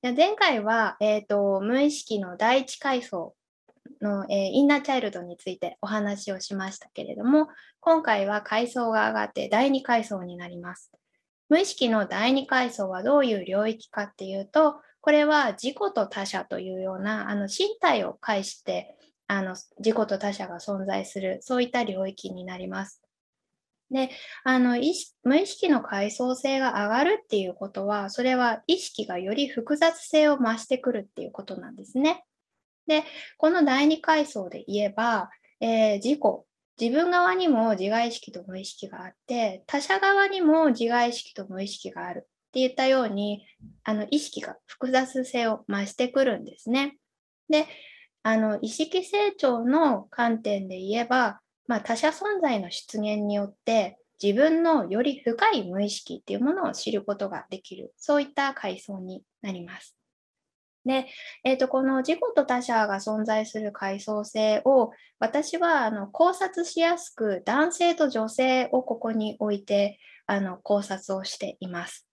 前回は、えーと、無意識の第一階層の、えー、インナーチャイルドについてお話をしましたけれども今回は階層が上がって第二階層になります。無意識の第二階層はどういう領域かっていうとこれは自己と他者というようなあの身体を介してあの自己と他者が存在するそういった領域になります。であの意識無意識の階層性が上がるっていうことはそれは意識がより複雑性を増してくるっていうことなんですね。でこの第二階層で言えば、えー、自己自分側にも自我意識と無意識があって他者側にも自我意識と無意識があるって言ったようにあの意識が複雑性を増してくるんですね。であの意識成長の観点で言えばまあ、他者存在の出現によって自分のより深い無意識っていうものを知ることができるそういった階層になります。で、えーと、この自己と他者が存在する階層性を私はあの考察しやすく男性と女性をここに置いてあの考察をしています。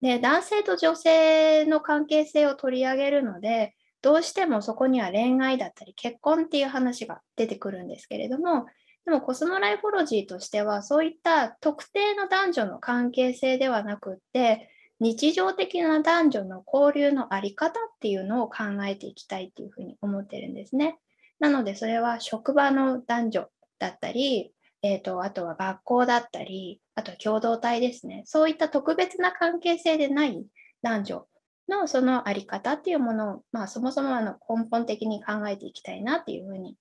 で男性と女性の関係性を取り上げるのでどうしてもそこには恋愛だったり結婚っていう話が出てくるんですけれどもでもコスモライフォロジーとしてはそういった特定の男女の関係性ではなくって日常的な男女の交流の在り方っていうのを考えていきたいっていうふうに思ってるんですね。なのでそれは職場の男女だったり、えーと、あとは学校だったりあとは共同体ですねそういった特別な関係性でない男女のその在り方っていうものを、まあ、そもそもあの根本的に考えていきたいなっていうふうに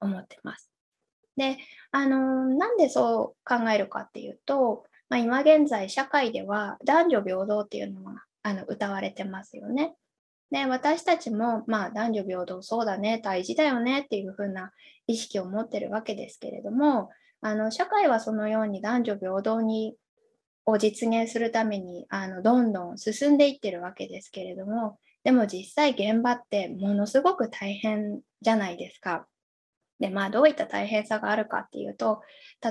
思ってます。であのなんでそう考えるかっていうと、まあ、今現在社会では男女平等っていうのはあの歌われてますよね。で私たちも、まあ、男女平等そうだね大事だよねっていうふうな意識を持ってるわけですけれどもあの社会はそのように男女平等にを実現するためにあのどんどん進んでいってるわけですけれどもでも実際現場ってものすごく大変じゃないですか。で、まあ、どういった大変さがあるかっていうと、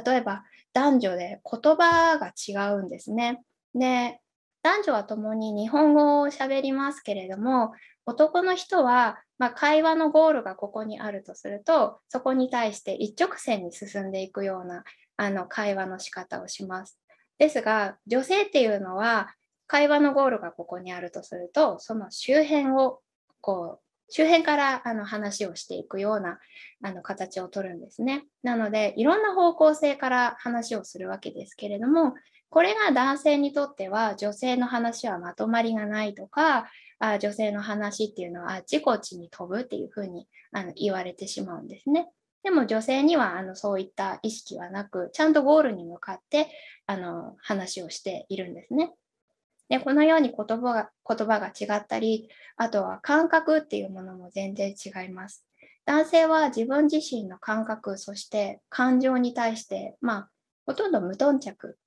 例えば男女で言葉が違うんですね。で、男女は共に日本語を喋りますけれども、男の人は、まあ、会話のゴールがここにあるとすると、そこに対して一直線に進んでいくようなあの会話の仕方をします。ですが、女性っていうのは、会話のゴールがここにあるとすると、その周辺をこう周辺からあの話をしていくようなあの形をとるんですね。なのでいろんな方向性から話をするわけですけれどもこれが男性にとっては女性の話はまとまりがないとかあ女性の話っていうのはあちこちに飛ぶっていうふうにあの言われてしまうんですね。でも女性にはあのそういった意識はなくちゃんとゴールに向かってあの話をしているんですね。でこのように言葉が言葉が違ったりあとは感覚っていうものも全然違います。男性は自分自身の感覚そして感情に対してまあほとんど無頓着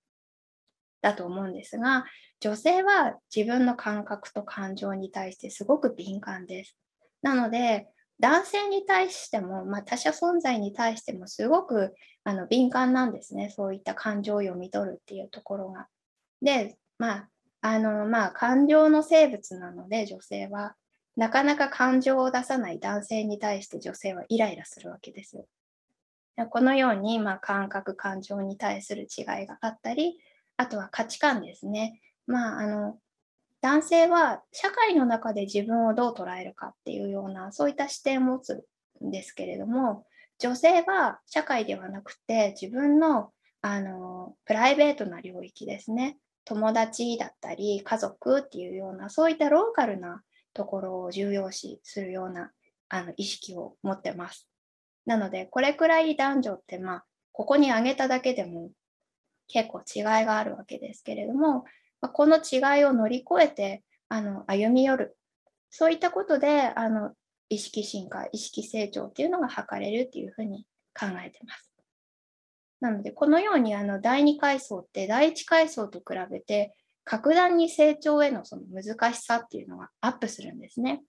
だと思うんですが女性は自分の感覚と感情に対してすごく敏感です。なので男性に対しても、まあ、他者存在に対してもすごくあの敏感なんですねそういった感情を読み取るっていうところが。でまああのまあ感情の生物なので女性はなかなか感情を出さない男性に対して女性はイライラするわけです。このように、まあ、感覚感情に対する違いがあったりあとは価値観ですね。まああの男性は社会の中で自分をどう捉えるかっていうようなそういった視点を持つんですけれども女性は社会ではなくて自分のあのプライベートな領域ですね友達だったり家族っていうようなそういったローカルなところを重要視するようなあの意識を持ってます。なのでこれくらい男女ってまあここに挙げただけでも結構違いがあるわけですけれども、まあ、この違いを乗り越えてあの歩み寄るそういったことであの意識進化意識成長っていうのが図れるっていうふうに考えてます。なので、このようにあの第2階層って第1階層と比べて、格段に成長へのその難しさっていうのがアップするんですね。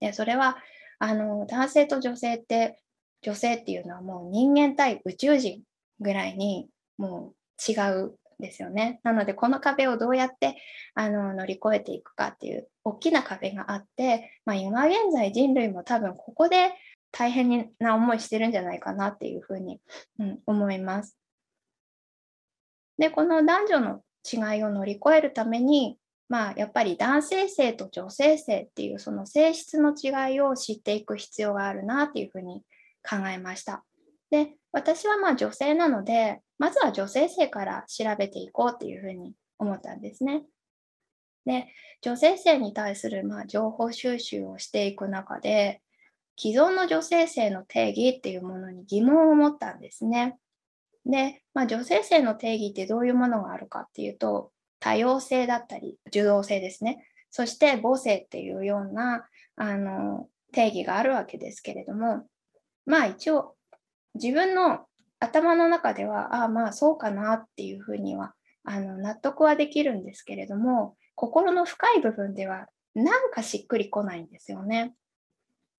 でそれはあの男性と女性って女性っていうのはもう人間対宇宙人ぐらいにもう違うんですよね。なのでこの壁をどうやってあの乗り越えていくかっていう大きな壁があって、まあ、今現在人類も多分ここで大変な思いしてるんじゃないかなっていうふうに、うん、思います。でこの男女の違いを乗り越えるために、まあ、やっぱり男性性と女性性っていうその性質の違いを知っていく必要があるなっていうふうに考えました。で私はまあ女性なのでまずは女性性から調べていこうっていうふうに思ったんですね。で女性性に対するま情報収集をしていく中で既存の女性性の定義っていうものに疑問を持ったんですね。で、まあ、女性性の定義ってどういうものがあるかっていうと多様性だったり受動性ですねそして母性っていうようなあの定義があるわけですけれどもまあ一応自分の頭の中ではああまあそうかなっていうふうにはあの納得はできるんですけれども心の深い部分ではなんかしっくりこないんですよね。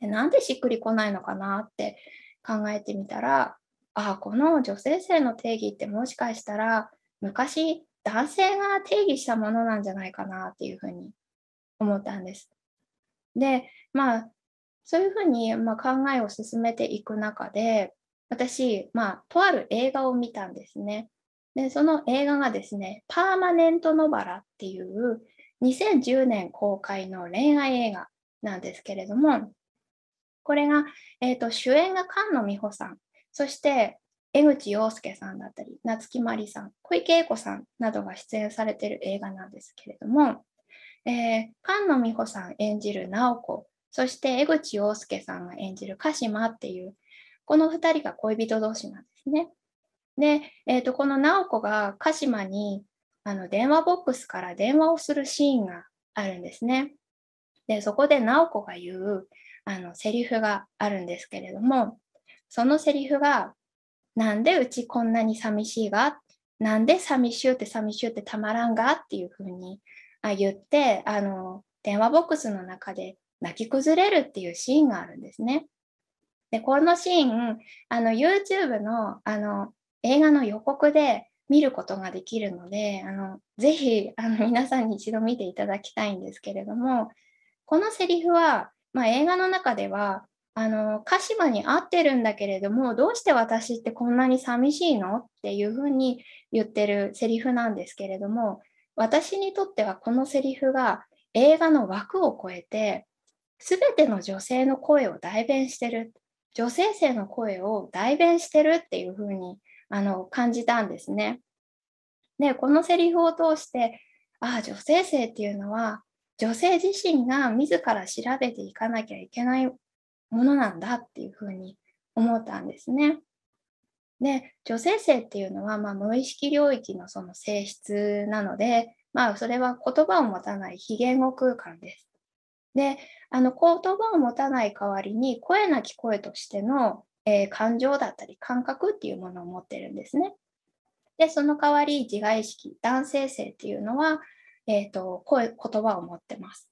なんでしっくりこないのかなって考えてみたらああこの女性性の定義ってもしかしたら昔男性が定義したものなんじゃないかなっていうふうに思ったんです。でまあそういうふうに、まあ、考えを進めていく中で私、まあ、とある映画を見たんですね。でその映画がですね「パーマネント・ノバラ」っていう2010年公開の恋愛映画なんですけれどもこれが、えーと、主演が菅野美穂さん、そして江口洋介さんだったり、夏木マリさん、小池栄子さんなどが出演されている映画なんですけれども、えー、菅野美穂さん演じる直子、そして江口洋介さんが演じる鹿島っていう、この2人が恋人同士なんですね。で、えーとこの直子が鹿島にあの電話ボックスから電話をするシーンがあるんですね。で、そこで直子が言う、あのセリフがあるんですけれどもそのセリフが「なんでうちこんなに寂しいが?」「なんで寂しゅうって寂しゅうってたまらんが?」っていうふうに言ってあの電話ボックスの中で泣き崩れるっていうシーンがあるんですね。でこのシーンあの YouTube のあの映画の予告で見ることができるのであのぜひあの皆さんに一度見ていただきたいんですけれどもこのセリフはまあ、映画の中ではあの鹿島に会ってるんだけれどもどうして私ってこんなに寂しいのっていうふうに言ってるセリフなんですけれども私にとってはこのセリフが映画の枠を超えて全ての女性の声を代弁してる女性性の声を代弁してるっていうふうにあの感じたんですね。でこのセリフを通してああ女性性っていうのは女性自身が自ら調べていかなきゃいけないものなんだっていうふうに思ったんですね。で女性性っていうのは、まあ、無意識領域のその性質なので、まあ、それは言葉を持たない非言語空間です。であの言葉を持たない代わりに声なき声としての、えー、感情だったり感覚っていうものを持ってるんですね。でその代わり自我意識男性性っていうのはえーと、声言葉を持ってます。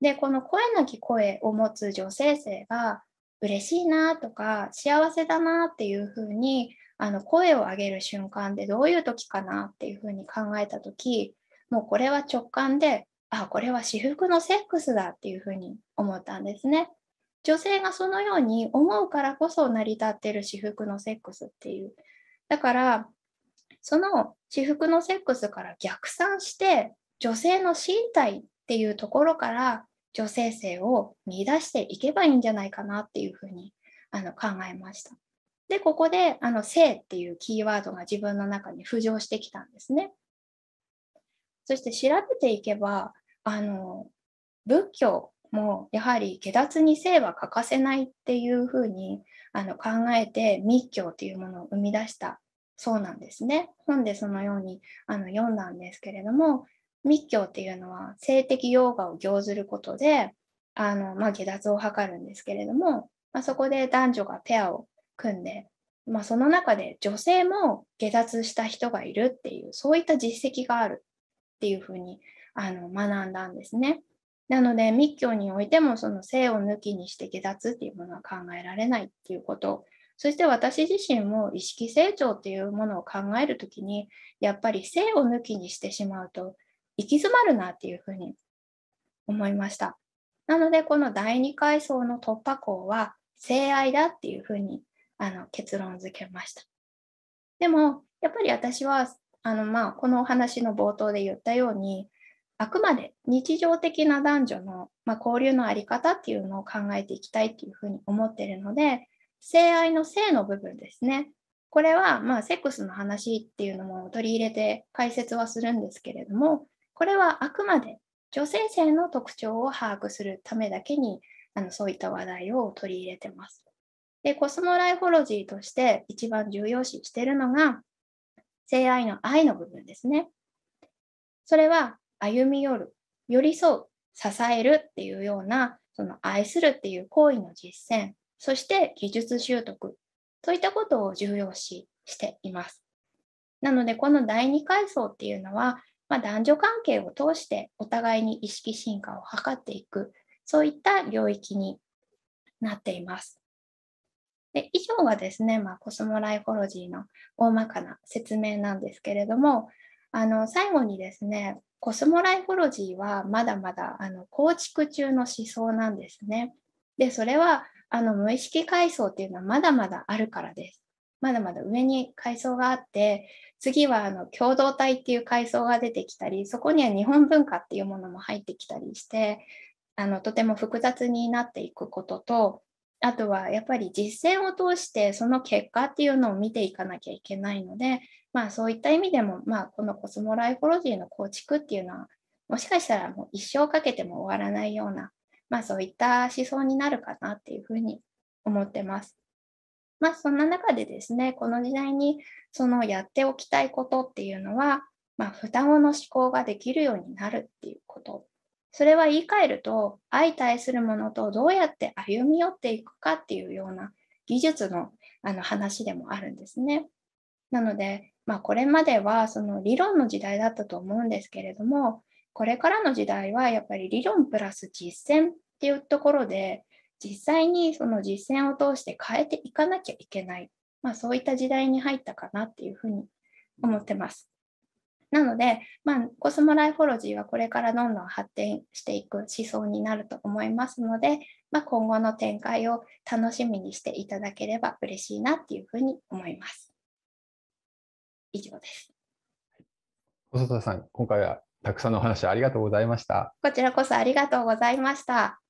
でこの声なき声を持つ女性性が嬉しいなとか幸せだなっていうふうにあの声を上げる瞬間でどういう時かなっていうふうに考えた時もうこれは直感であこれは私服のセックスだっていうふうに思ったんですね。女性がそのように思うからこそ成り立ってる私服のセックスっていう。だからその私服のセックスから逆算して女性の身体っていうところから女性性を見出していけばいいんじゃないかなっていうふうにあの考えました。で、ここで、あの、性っていうキーワードが自分の中に浮上してきたんですね。そして調べていけば、あの、仏教もやはり下脱に性は欠かせないっていうふうにあの考えて密教というものを生み出したそうなんですね。本でそのようにあの読んだんですけれども密教っていうのは性的ヨガを行ずることで、あの、まあ、下脱を図るんですけれども、まあ、そこで男女がペアを組んで、まあ、その中で女性も下脱した人がいるっていう、そういった実績があるっていうふうにあの学んだんですね。なので密教においてもその性を抜きにして下脱っていうものは考えられないっていうことそして私自身も意識成長っていうものを考える時にやっぱり性を抜きにしてしまうと行き詰まるなっていうふうに思いました。なので、この第2階層の突破口は、性愛だっていうふうにあの結論付けました。でも、やっぱり私は、あのまあ、このお話の冒頭で言ったように、あくまで日常的な男女の、まあ、交流のあり方っていうのを考えていきたいっていうふうに思ってるので、性愛の性の部分ですね。これは、まあ、セックスの話っていうのも取り入れて解説はするんですけれども、これはあくまで女性性の特徴を把握するためだけにあのそういった話題を取り入れてます。でコスモライフォロジーとして一番重要視しているのが性愛の愛の部分ですね。それは歩み寄る、寄り添う、支えるっていうようなその愛するっていう行為の実践、そして技術習得、そういったことを重要視しています。なのでこの第2階層っていうのはまあ、男女関係を通してお互いに意識進化を図っていくそういった領域になっています。で以上がですね、まあ、コスモライフォロジーの大まかな説明なんですけれどもあの最後にですねコスモライフォロジーはまだまだあの構築中の思想なんですね。でそれはあの無意識階層っていうのはまだまだあるからです。まだまだ上に階層があって次はあの共同体っていう階層が出てきたりそこには日本文化っていうものも入ってきたりしてあのとても複雑になっていくこととあとはやっぱり実践を通してその結果っていうのを見ていかなきゃいけないので、まあ、そういった意味でも、まあ、このコスモライフォロジーの構築っていうのはもしかしたらもう一生かけても終わらないような、まあ、そういった思想になるかなっていうふうに思ってます。まあ、そんな中でですね、この時代にそのやっておきたいことっていうのは、まあ、双子の思考ができるようになるっていうこと。それは言い換えると、相対するものとどうやって歩み寄っていくかっていうような技術のあの話でもあるんですね。なので、まあ、これまではその理論の時代だったと思うんですけれども、これからの時代はやっぱり理論プラス実践っていうところで、実際にその実践を通して変えていかなきゃいけない、まあ、そういった時代に入ったかなっていうふうに思ってます。なので、まあ、コスモライフォロジーはこれからどんどん発展していく思想になると思いますので、まあ、今後の展開を楽しみにしていただければ嬉しいなっていうふうに思います。以上です。細田さん、今回はたくさんのお話ありがとうございました。こちらこそありがとうございました。